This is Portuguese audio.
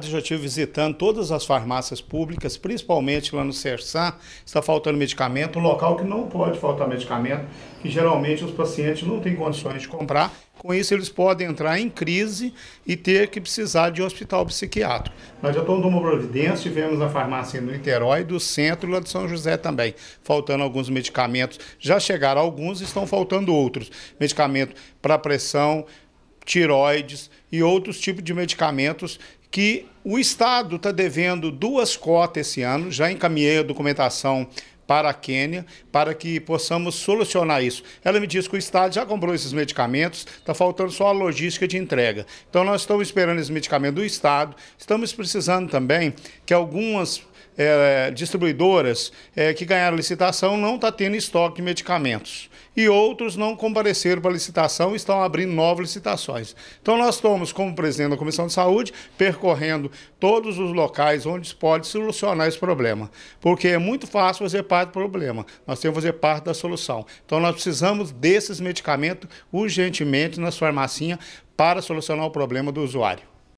já estive visitando todas as farmácias públicas, principalmente lá no Sersan, está faltando medicamento, um local que não pode faltar medicamento, que geralmente os pacientes não têm condições de comprar. Com isso, eles podem entrar em crise e ter que precisar de um hospital psiquiátrico. Nós já tomamos uma providência, tivemos a farmácia no Niterói, do centro e lá de São José também. Faltando alguns medicamentos, já chegaram alguns estão faltando outros. Medicamento para pressão, tiroides e outros tipos de medicamentos que o Estado está devendo duas cotas esse ano. Já encaminhei a documentação para a Quênia, para que possamos solucionar isso. Ela me diz que o Estado já comprou esses medicamentos, está faltando só a logística de entrega. Então, nós estamos esperando esse medicamento do Estado, estamos precisando também que algumas é, distribuidoras é, que ganharam licitação não estão tá tendo estoque de medicamentos e outros não compareceram para a licitação e estão abrindo novas licitações. Então, nós estamos, como presidente da Comissão de Saúde, percorrendo todos os locais onde se pode solucionar esse problema, porque é muito fácil fazer parte do problema, nós temos que fazer parte da solução. Então, nós precisamos desses medicamentos urgentemente nas farmacinhas para solucionar o problema do usuário.